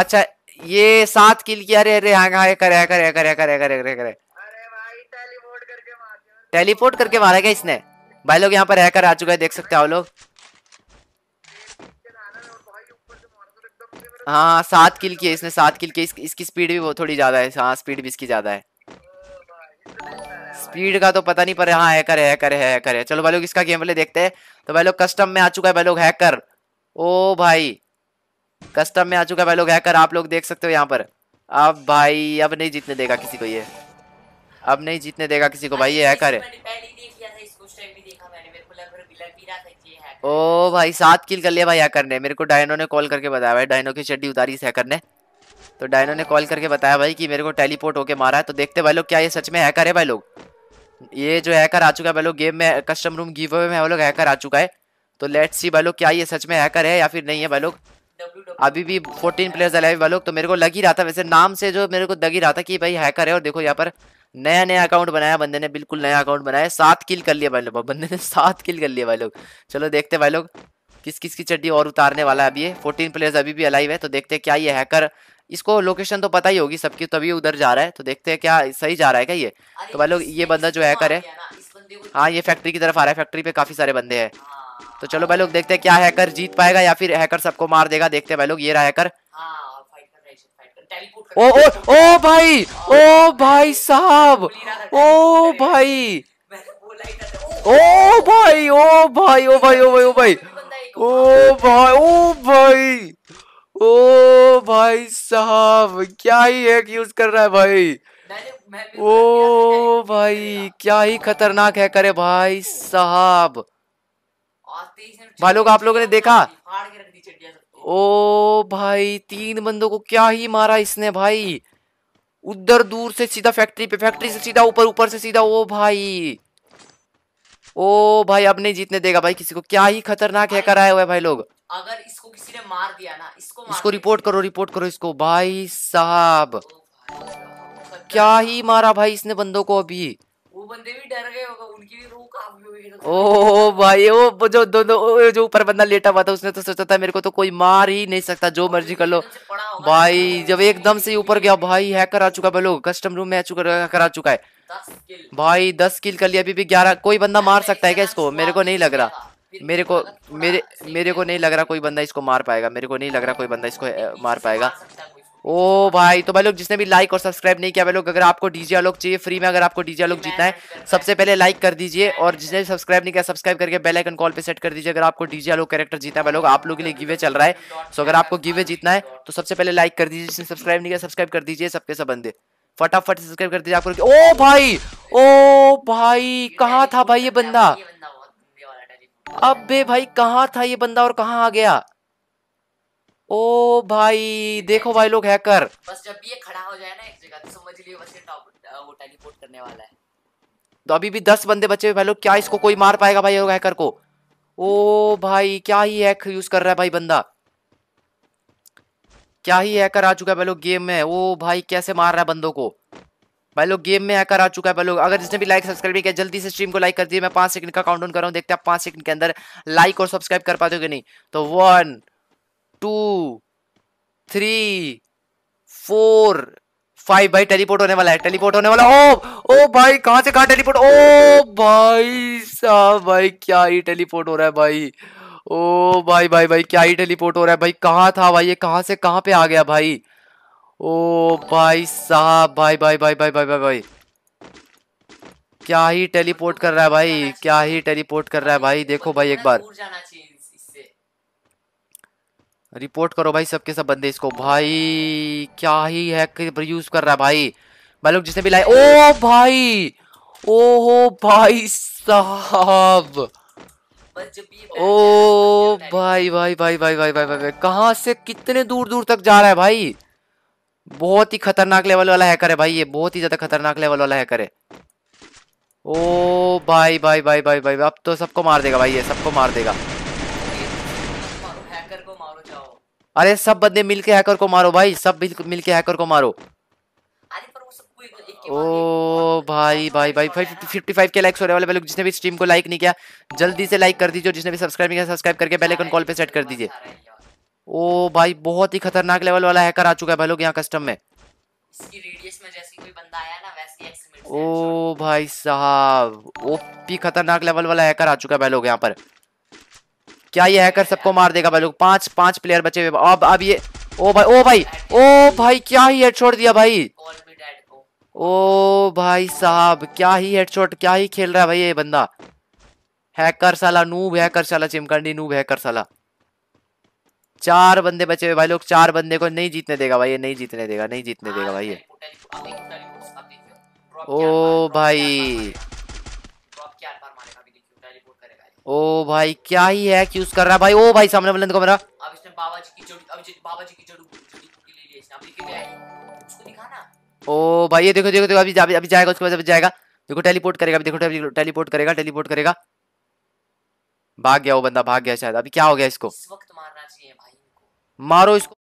अच्छा ये सात किल किया अरे अरे हाँ हाँ, हाँ करे करे करे करे करे करे करे टेलीपोर्ट करके मारा क्या इसने भाई लोग यहाँ पर हैकर आ चुका है देख सकते हो लोग हाँ, हाँ सात किल किए इसने सात किल किए इस, इसकी स्पीड भी वो थोड़ी ज्यादा है हाँ स्पीड भी इसकी ज्यादा है स्पीड का तो पता नहीं पर हाँ हैकर है हैकर है हैकर है चलो भाई लोग इसका गेम प्ले देखते हैं तो भाई लोग कस्टम में आ चुका है भाई लोग हैकर ओ भाई कस्टम में आ चुका है भाई लोग हैकर आप लोग देख सकते हो यहाँ पर अब भाई अब नहीं जीतने देगा किसी को ये अब नहीं जीतने देगा किसी को भाई ये हैकर ओ भाई सात किल कर लिया भाई हैकर ने मेरे को डायनो ने कॉल करके बताया भाई डायनो की चड्डी उतारी इस हैकर ने तो डायनो ने कॉल करके बताया भाई कि मेरे को टेलीपोर्ट होके मारा है तो देखते भाई लोग क्या ये सच में हैकर है भाई लोग ये जो हैकर आ चुका है भाई लोग गेम में कस्टम रूम गिव अवे में भाई लोग हैकर आ चुका है तो लेट्स सी भाई लोग क्या ये सच में हैकर है या फिर नहीं है भाई लोग E अभी भी 14 प्लेयर्स अलाइव वालों तो मेरे को लग ही रहा था वैसे नाम से जो मेरे को लग ही रहा था कि भाई हैकर है और देखो यहाँ पर नया नया अकाउंट बनाया बंदे ने बिल्कुल नया अकाउंट बनाया सात किल कर लिया भाई लोग बंदे ने सात किल कर लिया भाई लोग चलो देखते भाई लोग किस किस की चड्डी और उतारने वाला है अभी ये फोर्टीन प्लेयर्स अभी भी अलाइव है तो देखते हैं क्या ये हैकर इसको लोकेशन तो पता ही होगी सबकी तभी उधर जा रहा है तो देखते हैं क्या सही जा रहा है क्या ये तो भाई लोग ये बंदा जो हैकर है हाँ ये फैक्ट्री की तरफ आ रहा है फैक्ट्री पे काफी सारे बंदे हैं तो चलो भाई लोग देखते हैं क्या हैकर जीत पाएगा या फिर हैकर सबको मार देगा देखते हैं भाई लोग ये रहा हैकर ओ ओ ओ भाई ओ भाई साहब ओ भाई ओ भाई ओ भाई ओ भाई ओ भाई ओ भाई ओ भाई ओ भाई ओ भाई साहब क्या ही हैक यूज कर रहा है भाई ओ भाई क्या ही खतरनाक है करे भाई साहब भाई लोग आप लोगों ने देखा ओ भाई तीन बंदों को क्या ही मारा इसने भाई उधर दूर से सीधा फैक्ट्री पे फैक्ट्री से सीधा ऊपर ऊपर से सीधा ओ भाई ओ भाई अब नहीं जीतने देगा भाई किसी को क्या ही खतरनाक है कराए हुए भाई लोग अगर इसको किसी ने मार दिया ना इसको मार इसको रिपोर्ट करो रिपोर्ट करो इसको भाई साहब क्या ही मारा भाई इसने बंदों को अभी वो बंदे भी डर गए होगा उनकी भी रूह काफी गई ओ भाई वो जो दोनों जो ऊपर बंदा लेटा हुआ था उसने तो सोचा था मेरे को तो कोई मार ही नहीं सकता जो मर्जी कर लो भाई जब एकदम से ऊपर गया भाई हैकर आ चुका है लोग कस्टम रूम में हैकर आ चुका है भाई दस किल कर लिया अभी भी ग्यारह कोई बंदा मार सकता है क्या इसको मेरे को नहीं लग रहा तो मेरे को मेरे मेरे को नहीं लग रहा कोई बंदा इसको मार पाएगा मेरे को नहीं लग रहा कोई बंदा इसको मार पाएगा ओ भाई तो भाई लोग जिसने भी लाइक और सब्सक्राइब नहीं किया भाई लोग अगर आपको डीजे आलोक चाहिए फ्री में अगर आपको डीजे आलोक जीतना है सबसे पहले लाइक कर दीजिए और जिसने भी सब्सक्राइब नहीं किया सब्सक्राइब करके बेल आइकन कॉल पे सेट कर दीजिए अगर आपको डीजे आलोक कैरेक्टर जीतना है भाई लोग आप लोग के लिए गिवे चल रहा है सो अगर आपको गिवे जीतना है तो सबसे पहले लाइक कर दीजिए जिसने सब्सक्राइब नहीं किया सब्सक्राइब कर दीजिए सबके सब बंदे फटाफट सब्सक्राइब कर दीजिए आपको ओ भाई ओ भाई कहाँ था भाई ये बंदा अब भाई कहाँ था ये बंदा और कहाँ आ गया ओ भाई देखो भाई लोग हैकर बस जब भी ये खड़ा हो जाए ना एक जगह तो समझ लिए बस ये वो टेलीपोर्ट करने वाला है तो अभी भी दस बंदे बचे हुए भाई लोग क्या इसको कोई मार पाएगा भाई हैकर को ओ भाई क्या ही हैक यूज कर रहा है भाई बंदा क्या ही हैकर आ चुका है भाई लोग गेम में ओ भाई कैसे मार रहा है बंदों को भाई लोग गेम में हैकर आ चुका है भाई लोग अगर जिसने भी लाइक सब्सक्राइब किया जल्दी से स्ट्रीम को लाइक कर दिए मैं पांच सेकंड का काउंट डाउन कर रहा हूँ देखते हैं आप पाँच सेकंड के अंदर लाइक और सब्सक्राइब कर पाते हो कि नहीं तो one two three four five भाई टेलीपोर्ट होने वाला है टेलीपोर्ट होने वाला ओ ओ oh, oh, भाई कहाँ से कहा टेलीपोर्ट ओ भाई साहब भाई क्या ही टेलीपोर्ट हो रहा है भाई ओ oh, भाई भाई भाई क्या ही टेलीपोर्ट हो रहा है भाई कहाँ था भाई ये कहाँ से कहाँ पे आ गया भाई ओ भाई साहब भाई भाई भाई भाई भाई भाई भाई क्या ही टेलीपोर्ट कर रहा है भाई क्या ही टेलीपोर्ट कर रहा है भाई देखो भाई एक बार रिपोर्ट करो भाई सबके सब बंदे इसको भाई क्या ही हैक यूज कर रहा है भाई भाई लोग जिसने भी लाए ओ भाई हो भाई साहब ओ भाई भाई भाई भाई भाई भाई भाई कहा से कितने दूर दूर तक जा रहा है भाई बहुत ही खतरनाक लेवल वाला हैकर है भाई ये बहुत ही ज्यादा खतरनाक लेवल वाला हैकर है ओ भाई भाई भाई भाई भाई अब तो सबको मार देगा भाई ये सबको मार देगा हैकर को मारो जाओ अरे सब बंदे मिलके हैकर को मारो भाई सब मिलके हैकर को मारो ओ भाई भाई भाई फिफ्टी फाइव के लाइक्स हो रहे वाले लोग जिसने भी स्ट्रीम को लाइक नहीं किया जल्दी से लाइक कर दीजिए जिसने भी सब्सक्राइब नहीं किया सब्सक्राइब करके बेल आइकन कॉल पे सेट कर दीजिए ओ भाई बहुत ही खतरनाक लेवल वाला हैकर आ चुका है भाई लोग यहाँ कस्टम में ओ भाई साहब ओपी खतरनाक लेवल वाला हैकर आ चुका है भाई लोग यहाँ पर क्या ये हैकर सबको मार देगा भाई लोग पांच पांच प्लेयर बचे हुए अब अब ये ओ भाई ओ भाई ओ भाई क्या ही हेडशॉट दिया भाई ओ भाई साहब क्या ही हेडशॉट क्या ही खेल रहा है भाई ये बंदा हैकर साला नूब हैकर साला चिमकंडी नूब हैकर साला चार बंदे बचे हुए भाई लोग चार बंदे को नहीं जीतने देगा भाई ये नहीं जीतने देगा नहीं जीतने देगा भाई ये ओ भाई ओ भाई क्या ही है कि कर रहा भाई ओ भाई सामने बुलंद को मेरा अब इसने बाबा जी की जोड़ी अब बाबा जी की जोड़ी जोड़ी ले लिए इसने अब लेके गया उसको दिखाना ओ भाई ये देखो देखो देखो अभी अभी जाएगा उसके पास अभी जाएगा देखो टेलीपोर्ट करेगा अभी देखो टेलीपोर्ट करेगा टेलीपोर्ट करेगा भाग गया वो बंदा भाग गया शायद अभी क्या हो गया इसको इस वक्त मारना चाहिए भाई इनको मारो इसको